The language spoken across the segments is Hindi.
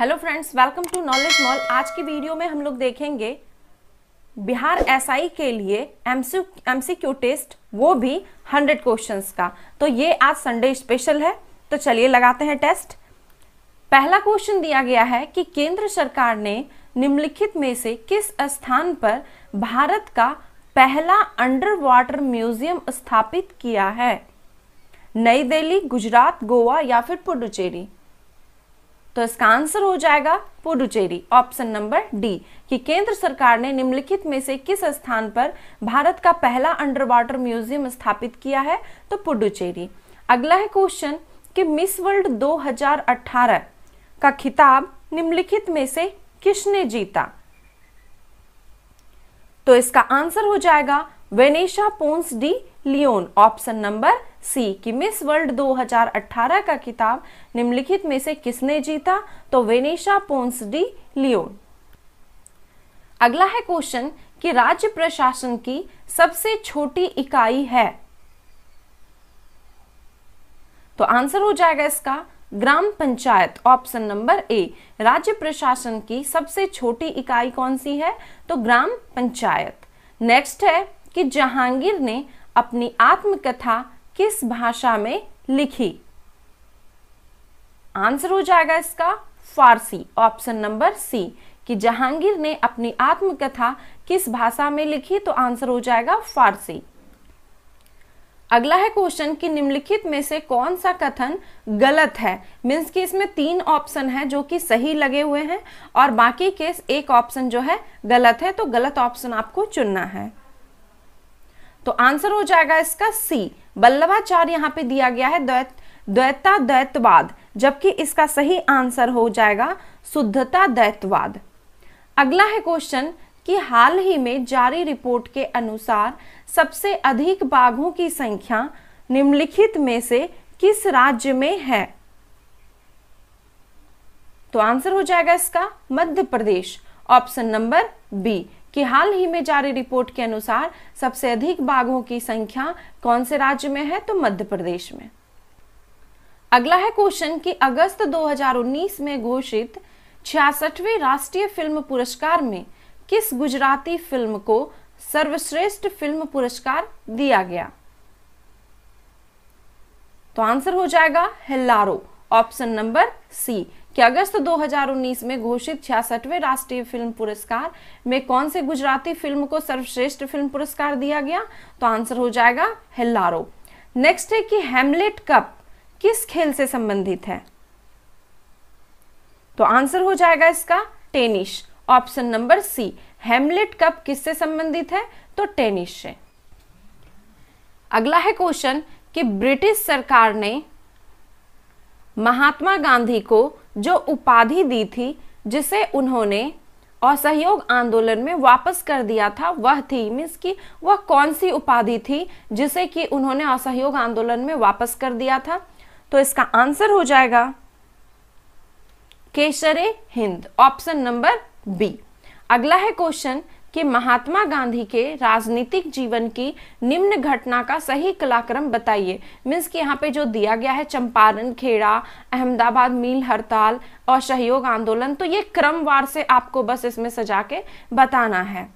Hello friends welcome to knowledge mall आज की वीडियो में हम लोग देखेंगे बिहार एसआई के लिए एमसीक्यू टेस्ट वो भी 100 क्वेश्चंस का तो ये आज संडे स्पेशल है तो चलिए लगाते हैं टेस्ट पहला क्वेश्चन दिया गया है कि केंद्र सरकार ने निम्नलिखित में से किस स्थान पर भारत का पहला अंडर वाटर म्यूजियम स्थापित किया है नई दिल्ली गुजरात गोवा या फिर पुडुचेरी तो इसका आंसर हो जाएगा पुडुचेरी ऑप्शन नंबर डी कि केंद्र सरकार ने निम्नलिखित में से किस स्थान पर भारत का पहला अंडर वाटर म्यूजियम स्थापित किया है तो पुडुचेरी अगला है क्वेश्चन कि मिस वर्ल्ड 2018 का खिताब निम्नलिखित में से किसने जीता तो इसका आंसर हो जाएगा Vanessa Ponce de Leon option number C कि मिस वर्ल्ड 2018 का किताब निम्नलिखित में से किसने जीता तो वेनेशा पोन्स डी लियोन अगला है क्वेश्चन कि राज्य प्रशासन की सबसे छोटी इकाई है तो आंसर हो जाएगा इसका ग्राम पंचायत ऑप्शन नंबर ए राज्य प्रशासन की सबसे छोटी इकाई कौन सी है तो ग्राम पंचायत नेक्स्ट है कि जहांगीर ने अपनी आत्मकथा किस भाषा में लिखी आंसर हो जाएगा इसका फारसी ऑप्शन नंबर सी कि जहांगीर ने अपनी आत्मकथा किस भाषा में लिखी तो आंसर हो जाएगा फारसी अगला है क्वेश्चन कि निम्नलिखित में से कौन सा कथन गलत है मीन्स कि इसमें तीन ऑप्शन है जो कि सही लगे हुए हैं और बाकी के एक ऑप्शन जो है गलत है तो गलत ऑप्शन आपको चुनना है तो आंसर हो जाएगा इसका सी बल्लभाचार्य यहाँ पे दिया गया है द्वैत द्वैता द्वैतवाद जबकि इसका सही आंसर हो जाएगा शुद्धता द्वैतवाद अगला है क्वेश्चन कि हाल ही में जारी रिपोर्ट के अनुसार सबसे अधिक बाघों की संख्या निम्नलिखित में से किस राज्य में है तो आंसर हो जाएगा इसका Madhya Pradesh option number B कि हाल ही में जारी रिपोर्ट के अनुसार सबसे अधिक बाघों की संख्या कौन से राज्य में है तो मध्य प्रदेश में अगला है क्वेश्चन कि अगस्त 2019 में घोषित छियासठवें राष्ट्रीय फिल्म पुरस्कार में किस गुजराती फिल्म को सर्वश्रेष्ठ फिल्म पुरस्कार दिया गया तो आंसर हो जाएगा हेल्लारो ऑप्शन नंबर सी कि अगस्त 2019 में घोषित छियासठवें राष्ट्रीय फिल्म पुरस्कार में कौन से गुजराती फिल्म को सर्वश्रेष्ठ फिल्म पुरस्कार दिया गया तो आंसर हो जाएगा हेल्लारो नेक्स्ट है कि हेमलेट कप किस खेल से संबंधित है तो आंसर हो जाएगा इसका tennis option number C Hamlet cup किससे संबंधित है तो टेनिस से अगला है क्वेश्चन कि ब्रिटिश सरकार ने महात्मा गांधी को जो उपाधि दी थी जिसे उन्होंने असहयोग आंदोलन में वापस कर दिया था वह थी मीन्स की वह कौन सी उपाधि थी जिसे कि उन्होंने असहयोग आंदोलन में वापस कर दिया था तो इसका आंसर हो जाएगा Kaisare Hind option number B अगला है क्वेश्चन कि महात्मा गांधी के राजनीतिक जीवन की निम्न घटना का सही कलाक्रम बताइए मीन्स कि यहाँ पे जो दिया गया है चंपारण खेड़ा अहमदाबाद मील हड़ताल और सहयोग आंदोलन तो ये क्रमवार से आपको बस इसमें सजा के बताना है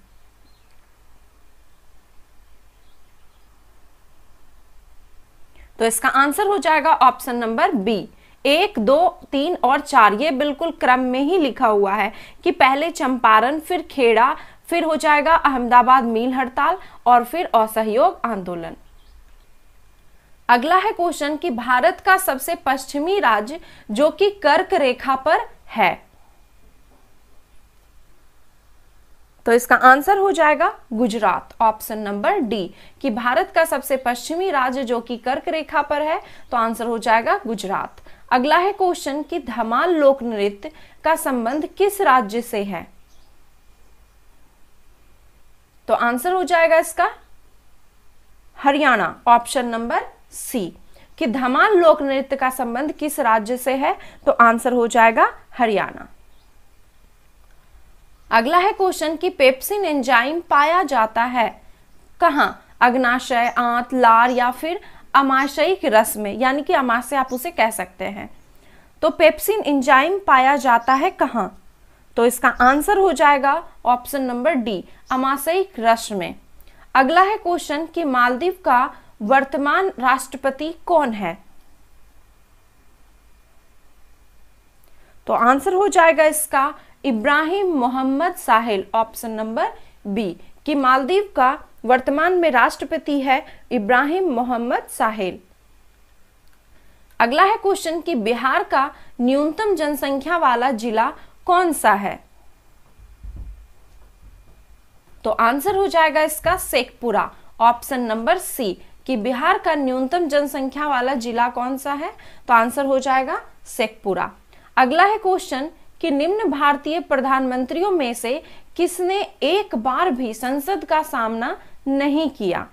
तो इसका आंसर हो जाएगा ऑप्शन नंबर बी एक दो तीन और चार ये बिल्कुल क्रम में ही लिखा हुआ है कि पहले चंपारण फिर खेड़ा फिर हो जाएगा अहमदाबाद मील हड़ताल और फिर असहयोग आंदोलन अगला है क्वेश्चन कि भारत का सबसे पश्चिमी राज्य जो कि कर्क रेखा पर है तो इसका आंसर हो जाएगा गुजरात ऑप्शन नंबर डी कि भारत का सबसे पश्चिमी राज्य जो कि कर्क रेखा पर है तो आंसर हो जाएगा गुजरात अगला है क्वेश्चन कि धमाल लोक नृत्य का संबंध किस राज्य से है तो आंसर हो जाएगा इसका हरियाणा ऑप्शन नंबर सी कि धमाल लोक नृत्य का संबंध किस राज्य से है तो आंसर हो जाएगा हरियाणा अगला है क्वेश्चन कि पेप्सिन एंजाइम पाया जाता है कहा अग्नाशय आंत लार या फिर अमाशयिक रस में यानी कि अमाशय आप उसे कह सकते हैं तो पेप्सिन एंजाइम पाया जाता है कहां तो इसका आंसर हो जाएगा ऑप्शन नंबर डी अमाशयी क्रस्ट में अगला है क्वेश्चन कि मालदीव का वर्तमान राष्ट्रपति कौन है तो आंसर हो जाएगा इसका Ibrahim Mohamed Solih option number B कि मालदीव का वर्तमान में राष्ट्रपति है इब्राहिम मोहम्मद साहिल अगला है क्वेश्चन कि बिहार का न्यूनतम जनसंख्या वाला जिला कौन सा है तो आंसर हो जाएगा इसका शेखपुरा ऑप्शन नंबर सी कि बिहार का न्यूनतम जनसंख्या वाला जिला कौन सा है तो आंसर हो जाएगा शेखपुरा अगला है क्वेश्चन कि निम्न भारतीय प्रधानमंत्रियों में से किसने एक बार भी संसद का सामना नहीं किया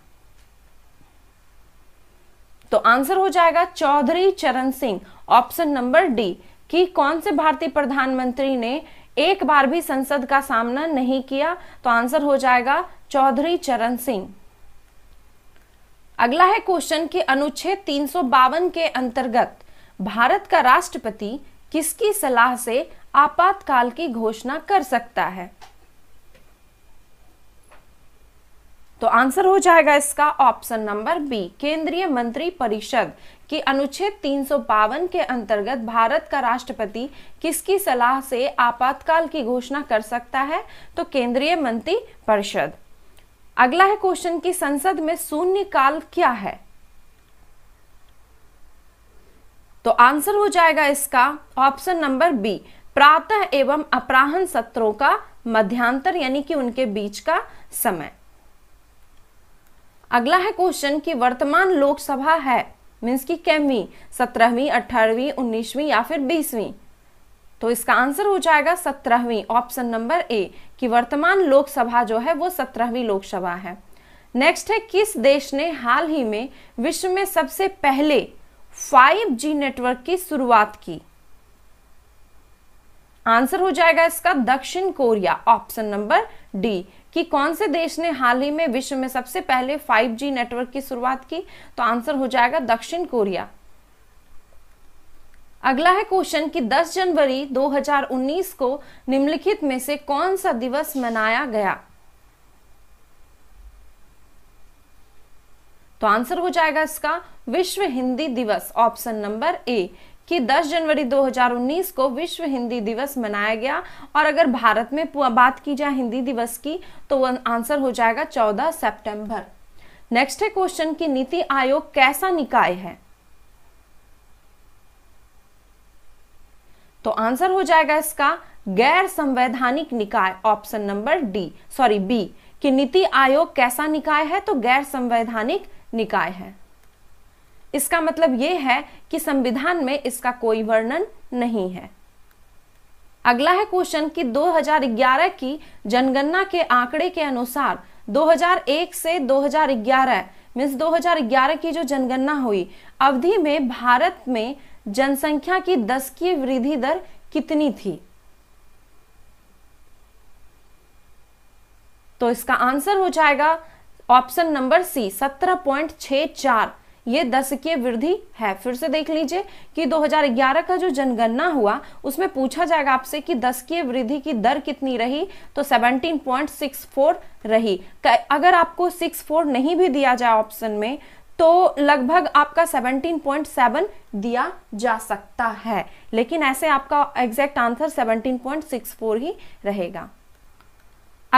तो आंसर हो जाएगा चौधरी चरण सिंह ऑप्शन नंबर डी कि कौन से भारतीय प्रधानमंत्री ने एक बार भी संसद का सामना नहीं किया तो आंसर हो जाएगा चौधरी चरण सिंह अगला है क्वेश्चन कि अनुच्छेद तीन के अंतर्गत भारत का राष्ट्रपति किसकी सलाह से आपातकाल की घोषणा कर सकता है तो आंसर हो जाएगा इसका ऑप्शन नंबर बी केंद्रीय मंत्री परिषद की अनुच्छेद तीन के अंतर्गत भारत का राष्ट्रपति किसकी सलाह से आपातकाल की घोषणा कर सकता है तो केंद्रीय मंत्री परिषद अगला है क्वेश्चन की संसद में शून्य काल क्या है तो आंसर हो जाएगा इसका ऑप्शन नंबर बी प्रातः एवं अपराहन सत्रों का मध्यांतर यानी कि उनके बीच का समय अगला है क्वेश्चन कि वर्तमान लोकसभा है मीन्स की कैमवी सत्रहवीं अठारहवीं उन्नीसवीं या फिर बीसवीं तो इसका आंसर हो जाएगा सत्रहवीं ऑप्शन नंबर ए कि वर्तमान लोकसभा जो है वो सत्रहवीं लोकसभा है नेक्स्ट है किस देश ने हाल ही में विश्व में सबसे पहले 5G नेटवर्क की शुरुआत की आंसर हो जाएगा इसका दक्षिण कोरिया ऑप्शन नंबर डी कि कौन से देश ने हाल ही में विश्व में सबसे पहले 5G नेटवर्क की शुरुआत की तो आंसर हो जाएगा दक्षिण कोरिया अगला है क्वेश्चन कि 10 जनवरी 2019 को निम्नलिखित में से कौन सा दिवस मनाया गया तो आंसर हो जाएगा इसका विश्व हिंदी दिवस ऑप्शन नंबर ए कि 10 जनवरी 2019 को विश्व हिंदी दिवस मनाया गया और अगर भारत में बात की जाए हिंदी दिवस की तो वह आंसर हो जाएगा 14 सितंबर नेक्स्ट है क्वेश्चन की नीति आयोग कैसा निकाय है तो आंसर हो जाएगा इसका गैर संवैधानिक निकाय option number D sorry B कि नीति आयोग कैसा निकाय है तो गैर संवैधानिक निकाय है इसका मतलब यह है कि संविधान में इसका कोई वर्णन नहीं है अगला है क्वेश्चन कि 2011 की जनगणना के आंकड़े के अनुसार 2001 से 2011 मीन्स 2011 की जो जनगणना हुई अवधि में भारत में जनसंख्या की दस की वृद्धि दर कितनी थी तो इसका आंसर हो जाएगा ऑप्शन नंबर सी सत्रह पॉइंट छह चार ये दस की वृद्धि है फिर से देख लीजिए कि 2011 का जो जनगणना हुआ उसमें पूछा जाएगा आपसे कि दस की वृद्धि की दर कितनी रही तो 17.64 रही अगर आपको 64 नहीं भी दिया जाए ऑप्शन में तो लगभग आपका 17.7 दिया जा सकता है लेकिन ऐसे आपका एग्जैक्ट आंसर 17.64 ही रहेगा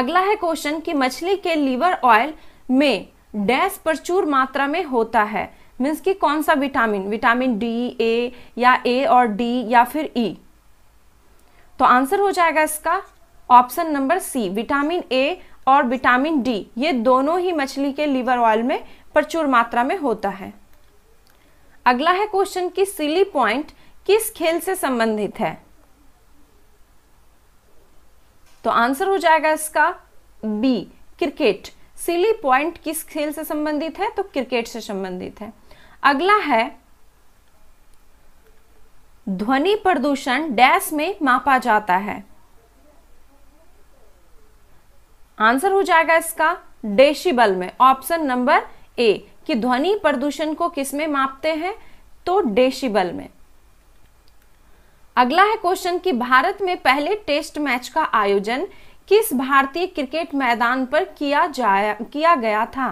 अगला है क्वेश्चन कि मछली के लीवर ऑयल में डैश प्रचुर मात्रा में होता है मीन्स कि कौन सा विटामिन विटामिन डी ए या ए और डी या फिर ई e. तो आंसर हो जाएगा इसका option number C vitamin A और विटामिन डी ये दोनों ही मछली के लीवर ऑयल में प्रचुर मात्रा में होता है अगला है क्वेश्चन की सिली पॉइंट किस खेल से संबंधित है तो आंसर हो जाएगा इसका बी क्रिकेट सिली पॉइंट किस खेल से संबंधित है तो क्रिकेट से संबंधित है अगला है ध्वनि प्रदूषण डैश में मापा जाता है आंसर हो जाएगा इसका डेसिबल में ऑप्शन नंबर ए कि ध्वनि प्रदूषण को किस में मापते हैं तो डेसिबल में अगला है क्वेश्चन कि भारत में पहले टेस्ट मैच का आयोजन किस भारतीय क्रिकेट मैदान पर किया जाया किया गया था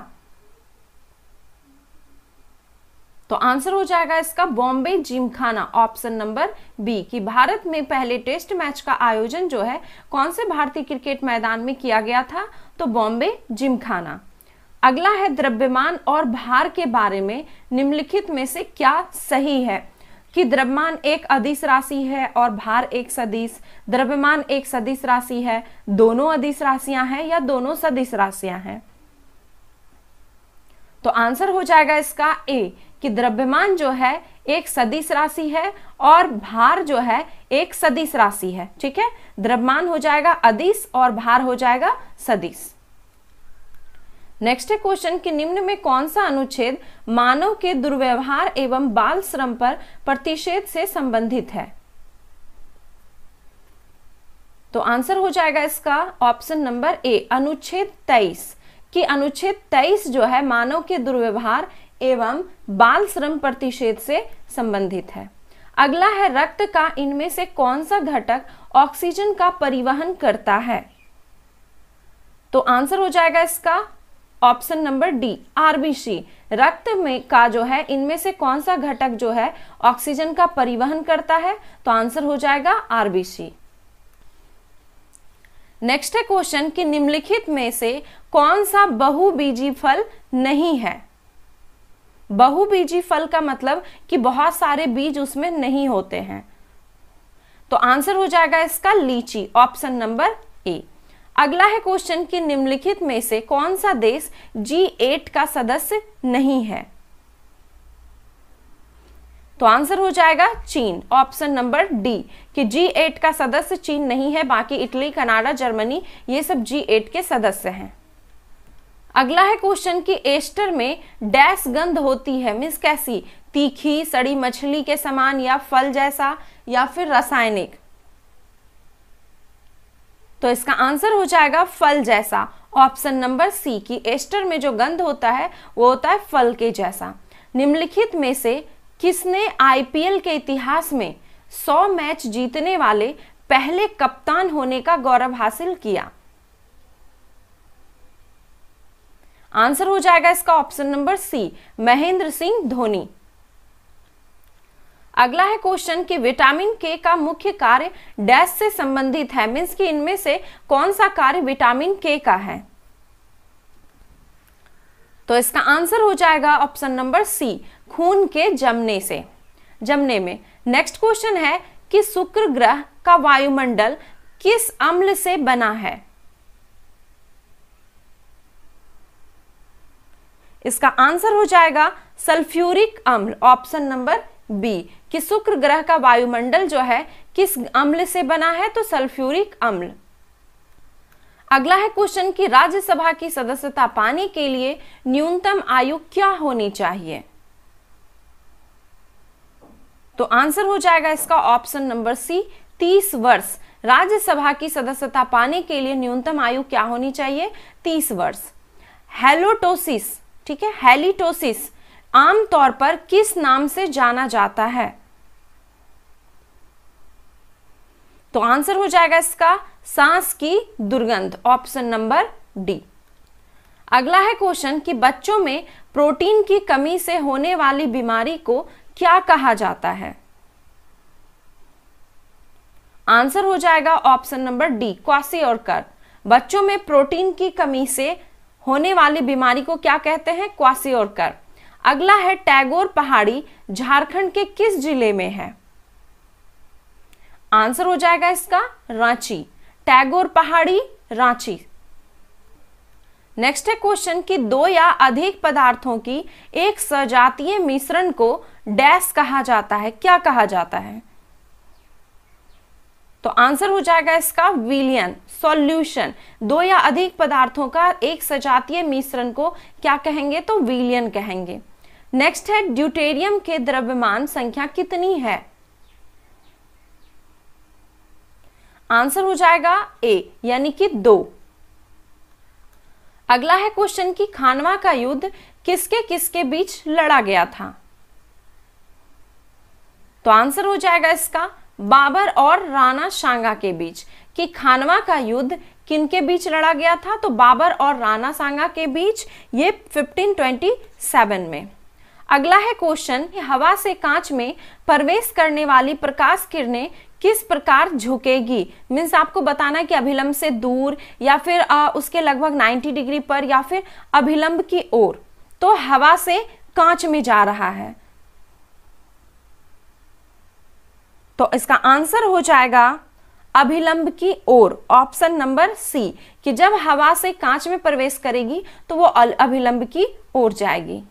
तो आंसर हो जाएगा इसका Bombay Gymkhana option number B कि भारत में पहले टेस्ट मैच का आयोजन जो है कौन से भारतीय क्रिकेट मैदान में किया गया था तो बॉम्बे जिमखाना अगला है द्रव्यमान और भार के बारे में निम्नलिखित में से क्या सही है कि द्रव्यमान एक अधिस राशि है और भार एक सदिश द्रव्यमान एक सदिश राशि है दोनों अधिस राशियां हैं या दोनों सदिश राशियां हैं तो आंसर हो जाएगा इसका ए कि द्रव्यमान जो है एक सदिश राशि है और भार जो है एक सदिश राशि है ठीक है द्रव्यमान हो जाएगा अधिस और भार हो जाएगा सदिश नेक्स्ट है क्वेश्चन कि निम्न में कौन सा अनुच्छेद मानव के दुर्व्यवहार एवं बाल श्रम पर प्रतिषेध से संबंधित है तो आंसर हो जाएगा इसका ऑप्शन नंबर ए अनुच्छेद 23 कि अनुच्छेद 23 जो है मानव के दुर्व्यवहार एवं बाल श्रम प्रतिषेध से संबंधित है अगला है रक्त का इनमें से कौन सा घटक ऑक्सीजन का परिवहन करता है तो आंसर हो जाएगा इसका ऑप्शन नंबर डी आरबीसी रक्त में का जो है इनमें से कौन सा घटक जो है ऑक्सीजन का परिवहन करता है तो आंसर हो जाएगा आरबीसी नेक्स्ट है क्वेश्चन कि निम्नलिखित में से कौन सा बहुबीजी फल नहीं है बहुबीजी फल का मतलब कि बहुत सारे बीज उसमें नहीं होते हैं तो आंसर हो जाएगा इसका लीची ऑप्शन नंबर अगला है क्वेश्चन कि निम्नलिखित में से कौन सा देश जी एट का सदस्य नहीं है तो आंसर हो जाएगा चीन ऑप्शन नंबर डी कि जी एट का सदस्य चीन नहीं है बाकी इटली कनाडा जर्मनी ये सब जी एट के सदस्य हैं अगला है क्वेश्चन कि एस्टर में डैश गंध होती है मीन्स कैसी तीखी सड़ी मछली के समान या फल जैसा या फिर रासायनिक तो इसका आंसर हो जाएगा फल जैसा ऑप्शन नंबर सी की एस्टर में जो गंध होता है वो होता है फल के जैसा निम्नलिखित में से किसने आईपीएल के इतिहास में 100 मैच जीतने वाले पहले कप्तान होने का गौरव हासिल किया आंसर हो जाएगा इसका option number C Mahendra Singh Dhoni अगला है क्वेश्चन कि विटामिन के का मुख्य कार्य डैश से संबंधित है मीन्स कि इनमें से कौन सा कार्य विटामिन के का है तो इसका आंसर हो जाएगा ऑप्शन नंबर सी खून के जमने से जमने में नेक्स्ट क्वेश्चन है कि शुक्र ग्रह का वायुमंडल किस अम्ल से बना है इसका आंसर हो जाएगा सल्फ्यूरिक अम्ल ऑप्शन नंबर बी कि शुक्र ग्रह का वायुमंडल जो है किस अम्ल से बना है तो सल्फ्यूरिक अम्ल अगला है क्वेश्चन कि राज्यसभा की सदस्यता पाने के लिए न्यूनतम आयु क्या होनी चाहिए तो आंसर हो जाएगा इसका ऑप्शन नंबर सी तीस वर्ष राज्यसभा की सदस्यता पाने के लिए न्यूनतम आयु क्या होनी चाहिए तीस वर्ष हेलोटोसिस ठीक है हेलिटोसिस आमतौर पर किस नाम से जाना जाता है तो आंसर हो जाएगा इसका सांस की दुर्गंध ऑप्शन नंबर डी अगला है क्वेश्चन कि बच्चों में प्रोटीन की कमी से होने वाली बीमारी को क्या कहा जाता है आंसर हो जाएगा ऑप्शन नंबर डी क्वासी और कर बच्चों में प्रोटीन की कमी से होने वाली बीमारी को क्या कहते हैं क्वासी और कर अगला है टैगोर पहाड़ी झारखंड के किस जिले में है आंसर हो जाएगा इसका रांची टैगोर पहाड़ी रांची नेक्स्ट है क्वेश्चन कि दो या अधिक पदार्थों की एक सजातीय मिश्रण को डैश कहा जाता है क्या कहा जाता है तो आंसर हो जाएगा इसका विलियन सॉल्यूशन दो या अधिक पदार्थों का एक सजातीय मिश्रण को क्या कहेंगे तो विलियन कहेंगे नेक्स्ट है ड्यूटेरियम के द्रव्यमान संख्या कितनी है आंसर हो जाएगा ए यानी कि दो अगला है क्वेश्चन कि खानवा का युद्ध किसके किसके बीच लड़ा गया था तो आंसर हो जाएगा इसका बाबर और राणा सांगा के बीच कि खानवा का युद्ध किनके बीच लड़ा गया था तो बाबर और राणा सांगा के बीच ये 1527 में अगला है क्वेश्चन हवा से कांच में प्रवेश करने वाली प्रकाश किरणें किस प्रकार झुकेगी मीन्स आपको बताना कि अभिलंब से दूर या फिर आ, उसके लगभग 90 डिग्री पर या फिर अभिलंब की ओर तो हवा से कांच में जा रहा है तो इसका आंसर हो जाएगा अभिलंब की ओर ऑप्शन नंबर सी कि जब हवा से कांच में प्रवेश करेगी तो वो अभिलंब की ओर जाएगी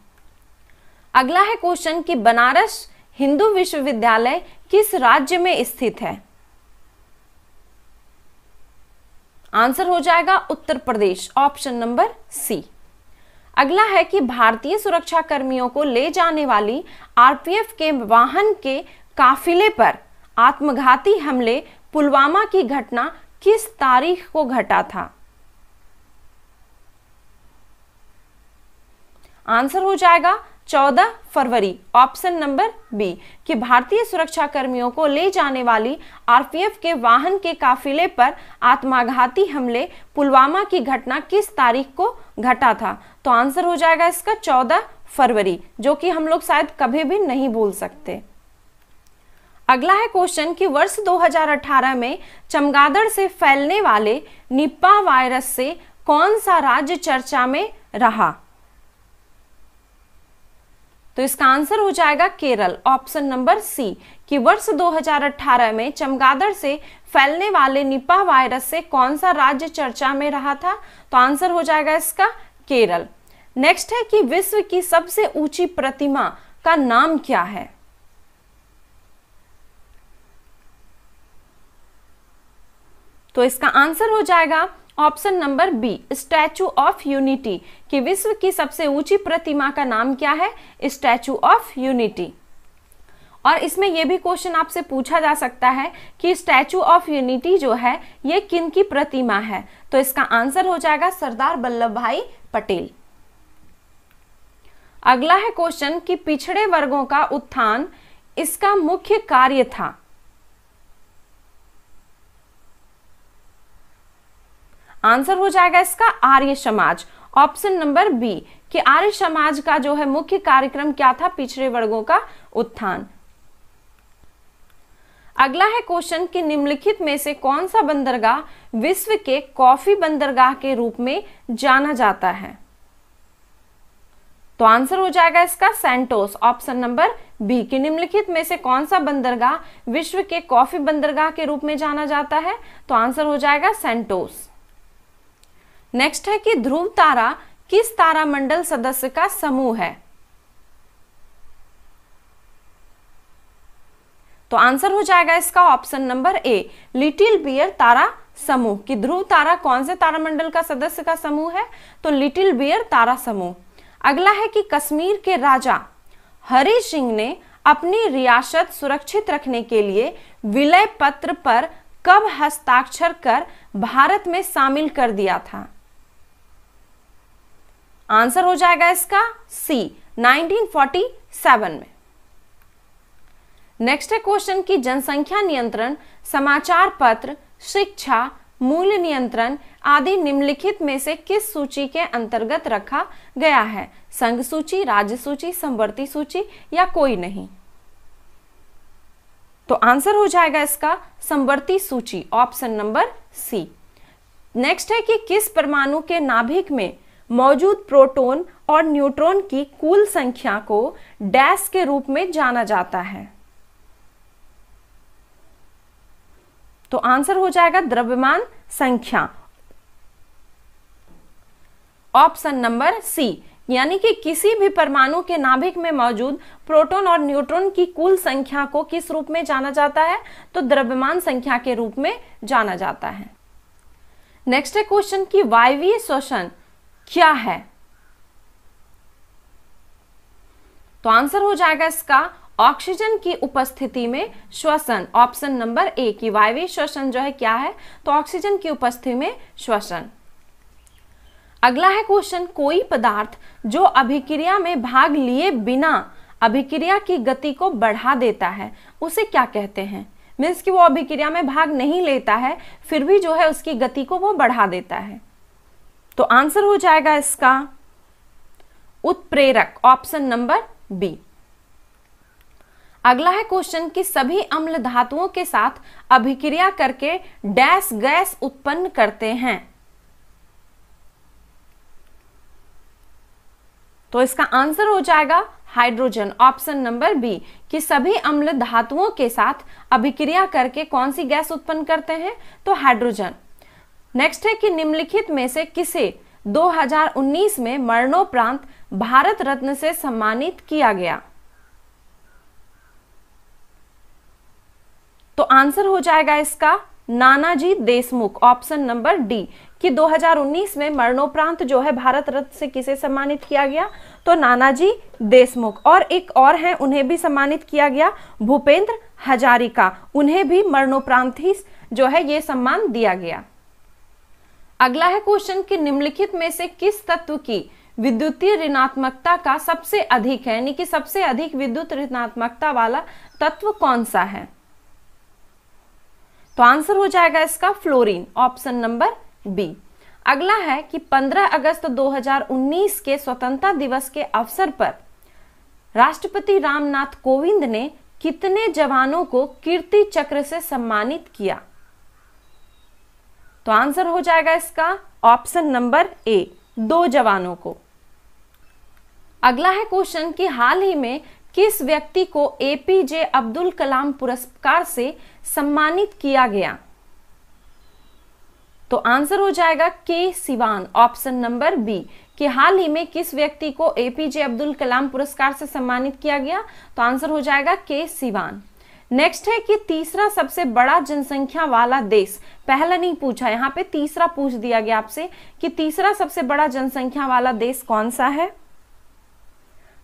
अगला है क्वेश्चन कि बनारस हिंदू विश्वविद्यालय किस राज्य में स्थित है आंसर हो जाएगा उत्तर प्रदेश ऑप्शन नंबर सी अगला है कि भारतीय सुरक्षा कर्मियों को ले जाने वाली आरपीएफ के वाहन के काफिले पर आत्मघाती हमले पुलवामा की घटना किस तारीख को घटा था आंसर हो जाएगा 14 फरवरी ऑप्शन नंबर बी कि भारतीय सुरक्षा कर्मियों को ले जाने वाली आरपीएफ के वाहन के काफिले पर आत्माघाती हमले पुलवामा की घटना किस तारीख को घटा था तो आंसर हो जाएगा इसका 14 फरवरी जो कि हम लोग शायद कभी भी नहीं भूल सकते अगला है क्वेश्चन कि वर्ष 2018 में चमगादड़ से फैलने वाले निपा वायरस से कौन सा राज्य चर्चा में रहा तो इसका आंसर हो जाएगा केरल ऑप्शन नंबर सी कि वर्ष 2018 में चमगादड़ से फैलने वाले निपाह वायरस से कौन सा राज्य चर्चा में रहा था तो आंसर हो जाएगा इसका केरल नेक्स्ट है कि विश्व की सबसे ऊंची प्रतिमा का नाम क्या है तो इसका आंसर हो जाएगा option number B statue of unity कि विश्व की सबसे ऊंची प्रतिमा का नाम क्या है स्टैचू ऑफ यूनिटी और इसमें यह भी क्वेश्चन आपसे पूछा जा सकता है कि स्टैचू ऑफ यूनिटी जो है ये किन की प्रतिमा है तो इसका आंसर हो जाएगा सरदार वल्लभ भाई पटेल अगला है क्वेश्चन कि पिछड़े वर्गों का उत्थान इसका मुख्य कार्य था आंसर हो जाएगा इसका आर्य समाज ऑप्शन नंबर बी कि आर्य समाज का जो है मुख्य कार्यक्रम क्या था पिछड़े वर्गों का उत्थान अगला है क्वेश्चन कि निम्नलिखित में से कौन सा बंदरगाह विश्व के कॉफी बंदरगाह के रूप में जाना जाता है तो आंसर हो जाएगा इसका सेंटोस ऑप्शन नंबर बी कि निम्नलिखित में से कौन सा बंदरगाह विश्व के कॉफी बंदरगाह के रूप में जाना जाता है तो आंसर हो जाएगा सेंटोस नेक्स्ट है कि ध्रुव तारा किस तारामंडल सदस्य का समूह है तो आंसर हो जाएगा इसका option number A little bear तारा समूह कि ध्रुव तारा कौन से तारामंडल का सदस्य का समूह है तो लिटिल बियर तारा समूह अगला है कि कश्मीर के राजा हरि सिंह ने अपनी रियासत सुरक्षित रखने के लिए विलय पत्र पर कब हस्ताक्षर कर भारत में शामिल कर दिया था आंसर हो जाएगा इसका सी 1947 में नेक्स्ट है क्वेश्चन की जनसंख्या नियंत्रण समाचार पत्र शिक्षा मूल्य नियंत्रण आदि निम्नलिखित में से किस सूची के अंतर्गत रखा गया है संघ सूची राज्य सूची संवर्ती सूची या कोई नहीं तो आंसर हो जाएगा इसका संवर्ती सूची ऑप्शन नंबर सी नेक्स्ट है कि किस परमाणु के नाभिक में मौजूद प्रोटॉन और न्यूट्रॉन की कुल संख्या को डैश के रूप में जाना जाता है तो आंसर हो जाएगा द्रव्यमान संख्या ऑप्शन नंबर सी यानी कि किसी भी परमाणु के नाभिक में मौजूद प्रोटॉन और न्यूट्रॉन की कुल संख्या को किस रूप में जाना जाता है तो द्रव्यमान संख्या के रूप में जाना जाता है नेक्स्ट है क्वेश्चन की वायवीय शोषण क्या है तो आंसर हो जाएगा इसका ऑक्सीजन की उपस्थिति में श्वसन ऑप्शन नंबर ए की वायवीय श्वसन जो है क्या है तो ऑक्सीजन की उपस्थिति में श्वसन अगला है क्वेश्चन कोई पदार्थ जो अभिक्रिया में भाग लिए बिना अभिक्रिया की गति को बढ़ा देता है उसे क्या कहते हैं मीन्स कि वो अभिक्रिया में भाग नहीं लेता है फिर भी जो है उसकी गति को वो बढ़ा देता है तो आंसर हो जाएगा इसका उत्प्रेरक ऑप्शन नंबर बी अगला है क्वेश्चन कि सभी अम्ल धातुओं के साथ अभिक्रिया करके डैश गैस उत्पन्न करते हैं तो इसका आंसर हो जाएगा हाइड्रोजन ऑप्शन नंबर बी कि सभी अम्ल धातुओं के साथ अभिक्रिया करके कौन सी गैस उत्पन्न करते हैं तो हाइड्रोजन नेक्स्ट है कि निम्नलिखित में से किसे 2019 में मरणोपरांत भारत रत्न से सम्मानित किया गया तो आंसर हो जाएगा इसका Nanaji Deshmukh option number D कि 2019 में मरणोपरांत जो है भारत रत्न से किसे सम्मानित किया गया तो नानाजी देशमुख और एक और हैं उन्हें भी सम्मानित किया गया भूपेंद्र हजारिका उन्हें भी मरणोपरांत ही जो है ये सम्मान दिया गया अगला है क्वेश्चन कि निम्नलिखित में से किस तत्व की विद्युतीय ऋणात्मकता का सबसे अधिक है यानी कि सबसे अधिक विद्युत ऋणात्मकता वाला तत्व कौन सा है तो आंसर हो जाएगा इसका फ्लोरीन ऑप्शन नंबर बी अगला है कि 15 अगस्त 2019 के स्वतंत्रता दिवस के अवसर पर राष्ट्रपति रामनाथ कोविंद ने कितने जवानों को कीर्ति चक्र से सम्मानित किया तो आंसर हो जाएगा इसका ऑप्शन नंबर ए दो जवानों को अगला है क्वेश्चन कि हाल ही में किस व्यक्ति को एपीजे अब्दुल कलाम पुरस्कार से सम्मानित किया गया तो आंसर हो जाएगा के सिवान ऑप्शन नंबर बी कि हाल ही में किस व्यक्ति को एपीजे अब्दुल कलाम पुरस्कार से सम्मानित किया गया तो आंसर हो जाएगा के सिवान नेक्स्ट है कि तीसरा सबसे बड़ा जनसंख्या वाला देश पहला नहीं पूछा यहाँ पे तीसरा पूछ दिया गया आपसे कि तीसरा सबसे बड़ा जनसंख्या वाला देश कौन सा है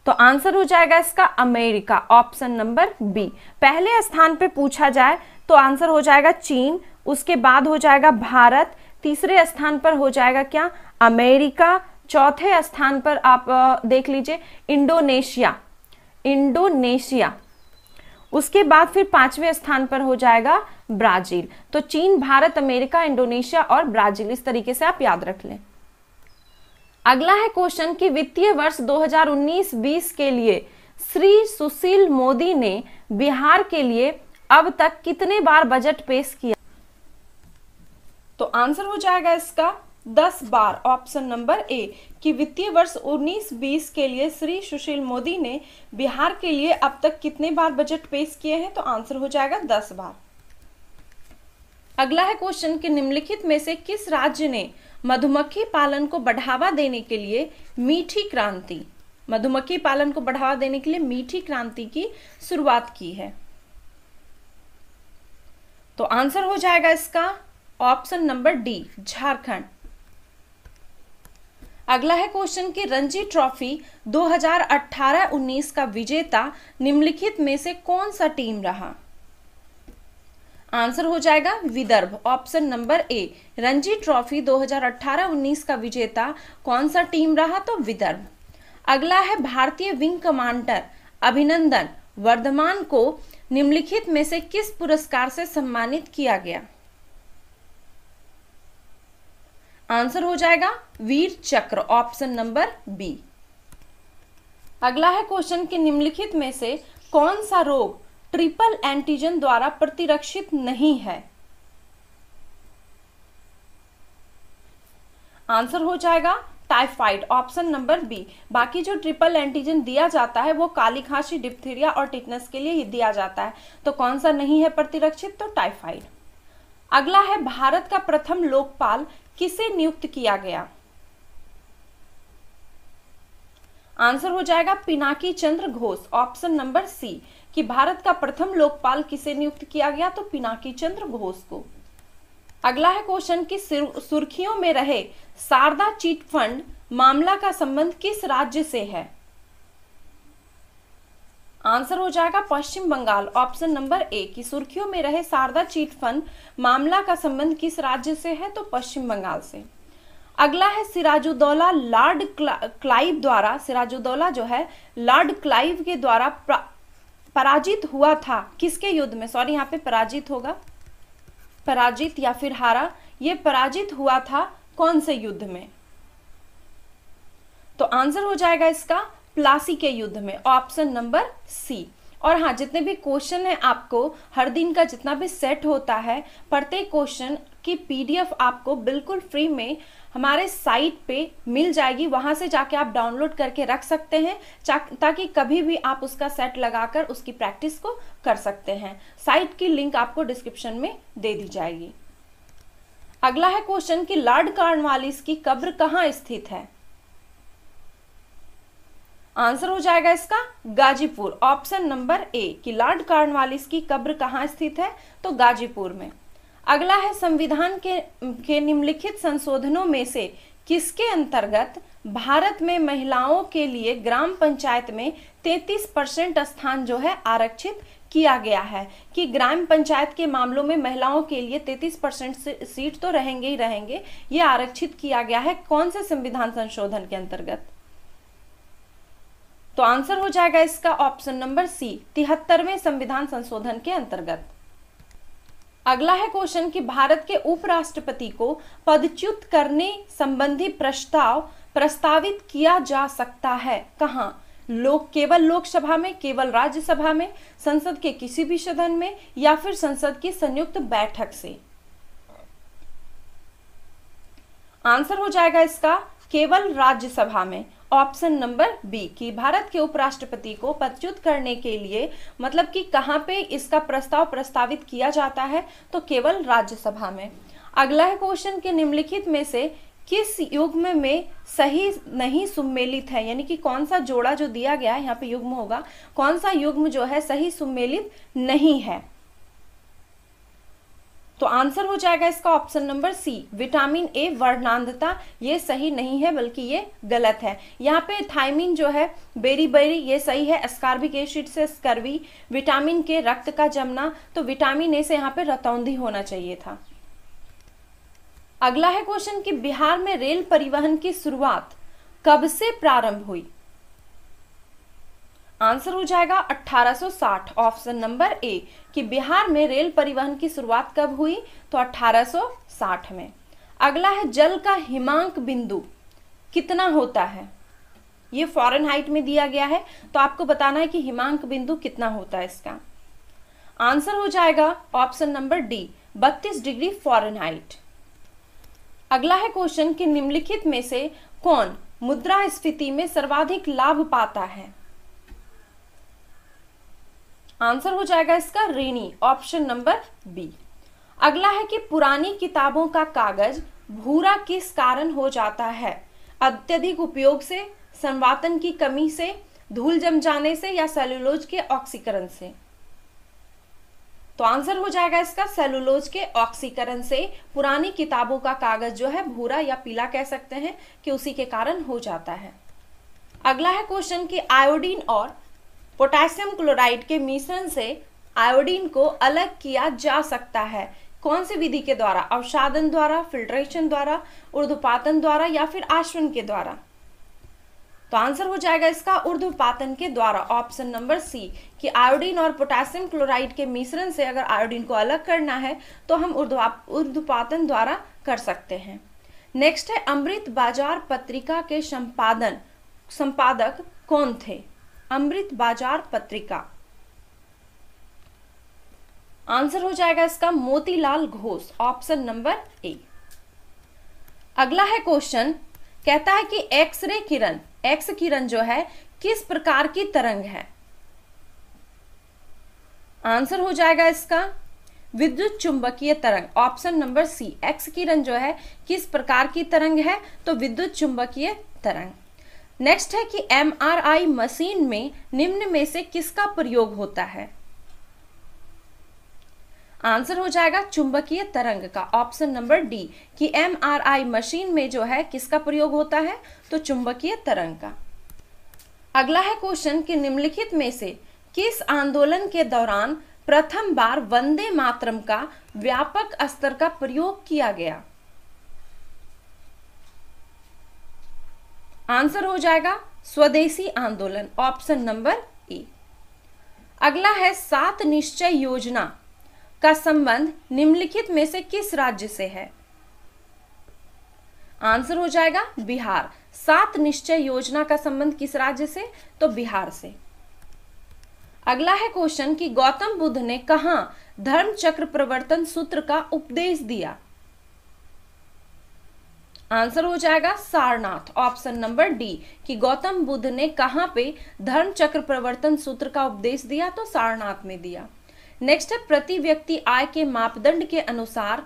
तो आंसर हो जाएगा इसका अमेरिका ऑप्शन नंबर बी पहले स्थान पे पूछा जाए तो आंसर हो जाएगा चीन उसके बाद हो जाएगा भारत तीसरे स्थान पर हो जाएगा क्या अमेरिका चौथे स्थान पर आप देख लीजिए इंडोनेशिया इंडोनेशिया उसके बाद फिर पांचवें स्थान पर हो जाएगा ब्राजील तो चीन भारत अमेरिका इंडोनेशिया और ब्राजील इस तरीके से आप याद रख लें अगला है क्वेश्चन कि वित्तीय वर्ष 2019-20 के लिए श्री सुशील मोदी ने बिहार के लिए अब तक कितने बार बजट पेश किया तो आंसर हो जाएगा इसका दस बार ऑप्शन नंबर ए कि वित्तीय वर्ष 19-20 के लिए श्री सुशील मोदी ने बिहार के लिए अब तक कितने बार बजट पेश किए हैं तो आंसर हो जाएगा दस बार अगला है क्वेश्चन कि निम्नलिखित में से किस राज्य ने मधुमक्खी पालन को बढ़ावा देने के लिए मीठी क्रांति मधुमक्खी पालन को बढ़ावा देने के लिए मीठी क्रांति की शुरुआत की है तो आंसर हो जाएगा इसका ऑप्शन नंबर डी झारखंड अगला है क्वेश्चन कि रणजी ट्रॉफी 2018-19 का विजेता निम्नलिखित में से कौन सा टीम रहा आंसर हो जाएगा Vidarbha option number A Ranji trophy 2018-19 का विजेता कौन सा टीम रहा तो विदर्भ अगला है भारतीय विंग कमांडर अभिनंदन वर्धमान को निम्नलिखित में से किस पुरस्कार से सम्मानित किया गया आंसर हो जाएगा वीर चक्र ऑप्शन नंबर बी अगला है क्वेश्चन के निम्नलिखित में से कौन सा रोग ट्रिपल एंटीजन द्वारा प्रतिरक्षित नहीं है आंसर हो जाएगा टाइफाइड ऑप्शन नंबर बी बाकी जो ट्रिपल एंटीजन दिया जाता है वो काली खांसी डिप्थीरिया और टिटनस के लिए ही दिया जाता है तो कौन सा नहीं है प्रतिरक्षित तो टाइफाइड अगला है भारत का प्रथम लोकपाल किसे नियुक्त किया गया आंसर हो जाएगा Pinaki Chandra Ghosh option number C कि भारत का प्रथम लोकपाल किसे नियुक्त किया गया तो पिनाकी चंद्र घोष को अगला है क्वेश्चन कि सुर्खियों में रहे शारदा चीट फंड मामला का संबंध किस राज्य से है आंसर हो जाएगा Paschim Bengal option number A की सुर्खियों में रहे शारदा चीट फंड मामला का संबंध किस राज्य से है तो पश्चिम बंगाल से अगला है सिराजुद्दौला लॉर्ड क्ला, क्लाइव द्वारा सिराजुद्दौला जो है लॉर्ड क्लाइव के द्वारा पराजित हुआ था किसके युद्ध में सॉरी यहाँ पे पराजित होगा पराजित या फिर हारा ये पराजित हुआ था कौन से युद्ध में तो आंसर हो जाएगा इसका प्लासी के युद्ध में ऑप्शन नंबर सी और हाँ जितने भी क्वेश्चन है आपको हर दिन का जितना भी सेट होता है प्रत्येक क्वेश्चन की पीडीएफ आपको बिल्कुल फ्री में हमारे साइट पे मिल जाएगी वहां से जाके आप डाउनलोड करके रख सकते हैं ताकि कभी भी आप उसका सेट लगाकर उसकी प्रैक्टिस को कर सकते हैं साइट की लिंक आपको डिस्क्रिप्शन में दे दी जाएगी अगला है क्वेश्चन कि लॉर्ड कार्नवालिस की कब्र कहाँ स्थित है आंसर हो जाएगा इसका गाजीपुर ऑप्शन नंबर ए कि लॉर्ड कार्नवालिस की कब्र कहाँ स्थित है तो गाजीपुर में अगला है संविधान के के निम्नलिखित संशोधनों में से किसके अंतर्गत भारत में महिलाओं के लिए ग्राम पंचायत में 33 परसेंट स्थान जो है आरक्षित किया गया है कि ग्राम पंचायत के मामलों में महिलाओं के लिए 33 परसेंट सीट तो रहेंगे ही रहेंगे ये आरक्षित किया गया है कौन से संविधान संशोधन के अंतर्गत तो आंसर हो जाएगा इसका ऑप्शन नंबर सी तिहत्तरवें संविधान संशोधन के अंतर्गत अगला है क्वेश्चन कि भारत के उपराष्ट्रपति को पदच्युत करने संबंधी प्रस्ताव प्रस्तावित किया जा सकता है कहा लोक केवल लोकसभा में केवल राज्यसभा में संसद के किसी भी सदन में या फिर संसद की संयुक्त बैठक से आंसर हो जाएगा इसका केवल राज्यसभा में ऑप्शन नंबर बी कि भारत के उपराष्ट्रपति को पदच्युत करने के लिए मतलब कि कहाँ पे इसका प्रस्ताव प्रस्तावित किया जाता है तो केवल राज्यसभा में अगला है क्वेश्चन के निम्नलिखित में से किस युग्म में सही नहीं सुमेलित है यानी कि कौन सा जोड़ा जो दिया गया है यहाँ पे युग्म होगा कौन सा युग्म जो है सही सुमेलित नहीं है तो आंसर हो जाएगा इसका option number C vitamin A वर्णांधता ये सही नहीं है बल्कि ये गलत है यहाँ पे थाइमिन जो है बेरी बेरी ये सही है स्कार्बिक एसिड से स्कर्वी विटामिन के रक्त का जमना तो विटामिन ए से यहाँ पे रतौंधी होना चाहिए था अगला है क्वेश्चन कि बिहार में रेल परिवहन की शुरुआत कब से प्रारंभ हुई आंसर हो जाएगा 1860 ऑप्शन नंबर ए कि बिहार में रेल परिवहन की शुरुआत कब हुई तो 1860 में अगला है जल का हिमांक बिंदु कितना होता है ये फॉरन हाइट में दिया गया है तो आपको बताना है कि हिमांक बिंदु कितना होता है इसका आंसर हो जाएगा ऑप्शन नंबर डी बत्तीस डिग्री फॉरन हाइट अगला है क्वेश्चन कि निम्नलिखित में से कौन मुद्रा स्फीति में सर्वाधिक लाभ पाता है आंसर हो जाएगा इसका रेनी ऑप्शन नंबर बी अगला है कि पुरानी किताबों का कागज भूरा किस कारण हो जाता है अत्यधिक उपयोग से संवातन की कमी से धूल जम जाने से या सेलुलोज के ऑक्सीकरण से तो आंसर हो जाएगा इसका सेलुलोज के ऑक्सीकरण से पुरानी किताबों का कागज जो है भूरा या पीला कह सकते हैं कि उसी के कारण हो जाता है अगला है क्वेश्चन कि आयोडीन और पोटेशियम क्लोराइड के मिश्रण से आयोडीन को अलग किया जा सकता है कौन सी विधि के द्वारा अवसादन द्वारा फिल्ट्रेशन द्वारा उर्धुपातन द्वारा या फिर आश्वन के द्वारा तो आंसर हो जाएगा इसका उर्ध्वपातन के द्वारा ऑप्शन नंबर सी कि आयोडीन और पोटासियम क्लोराइड के मिश्रण से अगर आयोडीन को अलग करना है तो हम उर्ध्वपातन द्वारा कर सकते हैं नेक्स्ट है अमृत बाजार पत्रिका के संपादन संपादक कौन थे अमृत बाजार पत्रिका आंसर हो जाएगा इसका Motilal Ghosh option number A अगला है क्वेश्चन कहता है कि एक्सरे किरण एक्स किरण जो है किस प्रकार की तरंग है आंसर हो जाएगा इसका विद्युत चुंबकीय तरंग ऑप्शन नंबर सी एक्स किरण जो है किस प्रकार की तरंग है तो विद्युत चुंबकीय तरंग नेक्स्ट है कि एमआरआई मशीन में निम्न में से किसका प्रयोग होता है आंसर हो जाएगा चुंबकीय तरंग का ऑप्शन नंबर डी कि आई मशीन में जो है किसका प्रयोग होता है तो चुंबकीय तरंग का अगला है क्वेश्चन कि निम्नलिखित में से किस आंदोलन के दौरान प्रथम बार वंदे मातरम का व्यापक स्तर का प्रयोग किया गया आंसर हो जाएगा स्वदेशी आंदोलन ऑप्शन नंबर ए अगला है सात निश्चय योजना का संबंध निम्नलिखित में से किस राज्य से है आंसर हो जाएगा बिहार सात निश्चय योजना का संबंध किस राज्य से तो बिहार से अगला है क्वेश्चन कि गौतम बुद्ध ने कहा धर्म चक्र प्रवर्तन सूत्र का उपदेश दिया आंसर हो जाएगा सारनाथ ऑप्शन नंबर डी कि गौतम बुद्ध ने कहाँ पे धर्म चक्र प्रवर्तन सूत्र का उपदेश दिया तो सारनाथ में दिया नेक्स्ट है प्रति व्यक्ति आय के मापदंड के अनुसार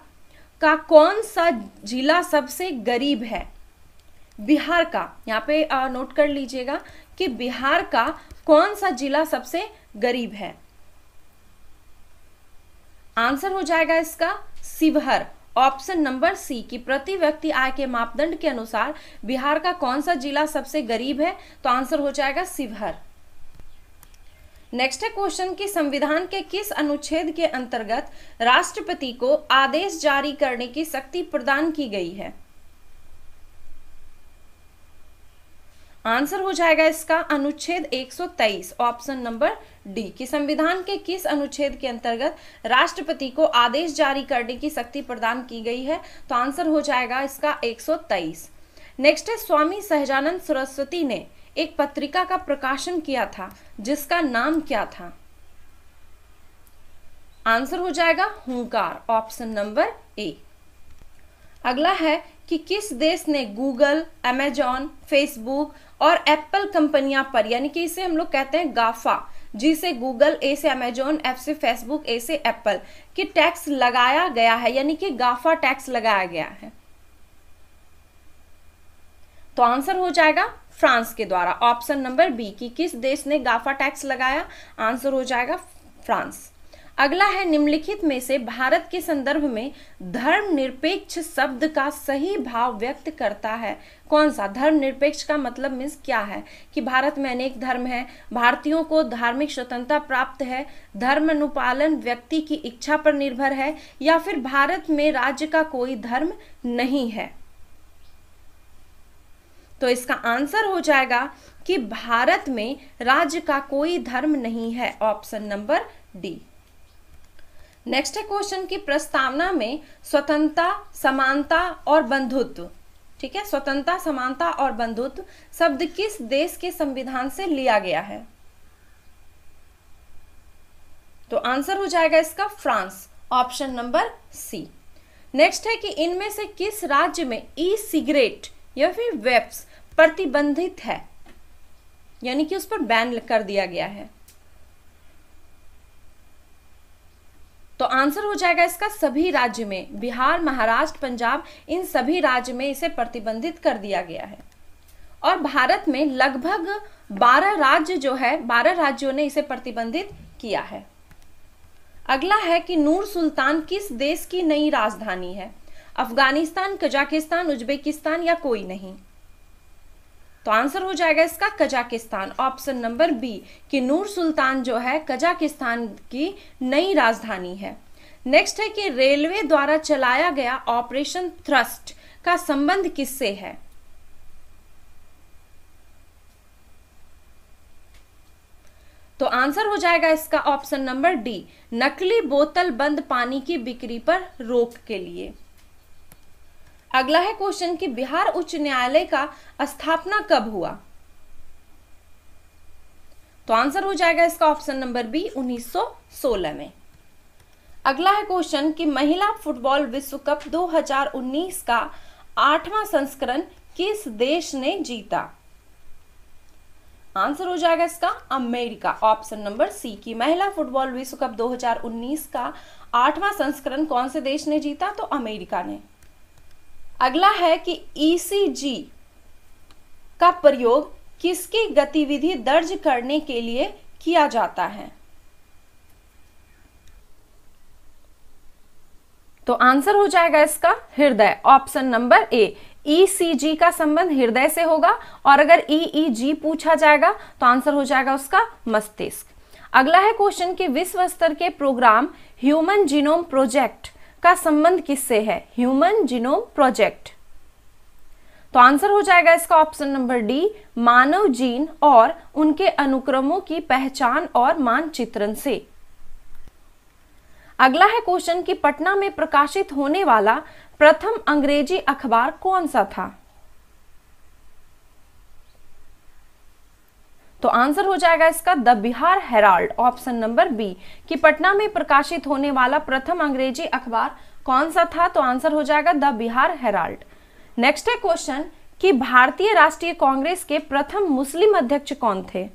का कौन सा जिला सबसे गरीब है बिहार का यहाँ पे आ, नोट कर लीजिएगा कि बिहार का कौन सा जिला सबसे गरीब है आंसर हो जाएगा इसका शिवहर ऑप्शन नंबर सी कि प्रति व्यक्ति आय के मापदंड के अनुसार बिहार का कौन सा जिला सबसे गरीब है तो आंसर हो जाएगा शिवहर नेक्स्ट है क्वेश्चन कि संविधान के किस अनुच्छेद के अंतर्गत राष्ट्रपति को आदेश जारी करने की शक्ति प्रदान की गई है आंसर हो जाएगा इसका अनुच्छेद 123 ऑप्शन नंबर डी कि संविधान के किस अनुच्छेद के अंतर्गत राष्ट्रपति को आदेश जारी करने की शक्ति प्रदान की गई है तो आंसर हो जाएगा इसका 123 नेक्स्ट है स्वामी सहजानंद सरस्वती ने एक पत्रिका का प्रकाशन किया था जिसका नाम क्या था आंसर हो जाएगा हुंकार ऑप्शन नंबर ए अगला है कि किस देश ने गूगल अमेजॉन फेसबुक और एप्पल कंपनियां पर यानी कि इसे हम लोग कहते हैं गाफा जी से गूगल ए से अमेजोन एफ से फेसबुक ए से एप्पल कि टैक्स लगाया गया है यानी कि गाफा टैक्स लगाया गया है तो आंसर हो जाएगा फ्रांस के द्वारा ऑप्शन नंबर बी कि किस देश ने गाफा टैक्स लगाया आंसर हो जाएगा फ्रांस अगला है निम्नलिखित में से भारत के संदर्भ में धर्मनिरपेक्ष शब्द का सही भाव व्यक्त करता है कौन सा धर्मनिरपेक्ष का मतलब मीन्स क्या है कि भारत में अनेक धर्म है भारतीयों को धार्मिक स्वतंत्रता प्राप्त है धर्म अनुपालन व्यक्ति की इच्छा पर निर्भर है या फिर भारत में राज्य का कोई धर्म नहीं है तो इसका आंसर हो जाएगा कि भारत में राज्य का कोई धर्म नहीं है ऑप्शन नंबर डी नेक्स्ट है क्वेश्चन की प्रस्तावना में स्वतंत्रता समानता और बंधुत्व ठीक है स्वतंत्रता समानता और बंधुत्व शब्द किस देश के संविधान से लिया गया है तो आंसर हो जाएगा इसका France option number C next है कि इनमें से किस राज्य में ई सिगरेट या फिर वेब्स प्रतिबंधित है यानी कि उस पर बैन कर दिया गया है तो आंसर हो जाएगा इसका सभी राज्य में बिहार महाराष्ट्र पंजाब इन सभी राज्य में इसे प्रतिबंधित कर दिया गया है और भारत में लगभग 12 राज्य जो है 12 राज्यों ने इसे प्रतिबंधित किया है अगला है कि नूर सुल्तान किस देश की नई राजधानी है अफगानिस्तान कजाकिस्तान उज्बेकिस्तान या कोई नहीं तो आंसर हो जाएगा इसका कजाकिस्तान ऑप्शन नंबर बी कि नूर सुल्तान जो है कजाकिस्तान की नई राजधानी है नेक्स्ट है कि रेलवे द्वारा चलाया गया ऑपरेशन थ्रस्ट का संबंध किससे है तो आंसर हो जाएगा इसका ऑप्शन नंबर डी नकली बोतल बंद पानी की बिक्री पर रोक के लिए अगला है क्वेश्चन कि बिहार उच्च न्यायालय का स्थापना कब हुआ तो आंसर हो जाएगा इसका ऑप्शन नंबर बी 1916 में अगला है क्वेश्चन कि महिला फुटबॉल विश्व कप 2019 का आठवां संस्करण किस देश ने जीता आंसर हो जाएगा इसका अमेरिका ऑप्शन नंबर सी की महिला फुटबॉल विश्व कप 2019 का आठवां संस्करण कौन से देश ने जीता तो अमेरिका ने अगला है कि ईसीजी e का प्रयोग किसकी गतिविधि दर्ज करने के लिए किया जाता है तो आंसर हो जाएगा इसका हृदय option number A ECG e का संबंध हृदय से होगा और अगर ईईजी e पूछा जाएगा तो आंसर हो जाएगा उसका मस्तिष्क अगला है क्वेश्चन कि विश्व स्तर के प्रोग्राम ह्यूमन जीनोम प्रोजेक्ट का संबंध किससे है ह्यूमन जीनोम प्रोजेक्ट तो आंसर हो जाएगा इसका ऑप्शन नंबर डी मानव जीन और उनके अनुक्रमों की पहचान और मानचित्रण से अगला है क्वेश्चन कि पटना में प्रकाशित होने वाला प्रथम अंग्रेजी अखबार कौन सा था तो आंसर हो जाएगा इसका the Bihar Herald option number B कि पटना में प्रकाशित होने वाला प्रथम अंग्रेजी अखबार कौन सा था तो आंसर हो जाएगा द बिहार हेराल्ड नेक्स्ट है क्वेश्चन कि भारतीय राष्ट्रीय कांग्रेस के प्रथम मुस्लिम अध्यक्ष कौन थे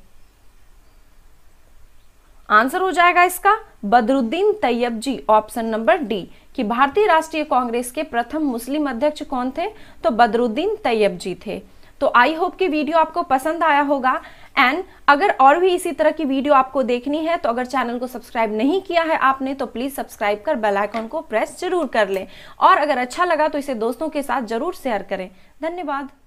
आंसर हो जाएगा इसका Badruddin Tyabji option number D कि भारतीय राष्ट्रीय कांग्रेस के प्रथम मुस्लिम अध्यक्ष कौन थे तो बदरुद्दीन तैयब जी थे तो आई होप कि वीडियो आपको पसंद आया होगा एंड अगर और भी इसी तरह की वीडियो आपको देखनी है तो अगर चैनल को सब्सक्राइब नहीं किया है आपने तो प्लीज़ सब्सक्राइब कर बेल आइकन को प्रेस जरूर कर लें और अगर अच्छा लगा तो इसे दोस्तों के साथ जरूर शेयर करें धन्यवाद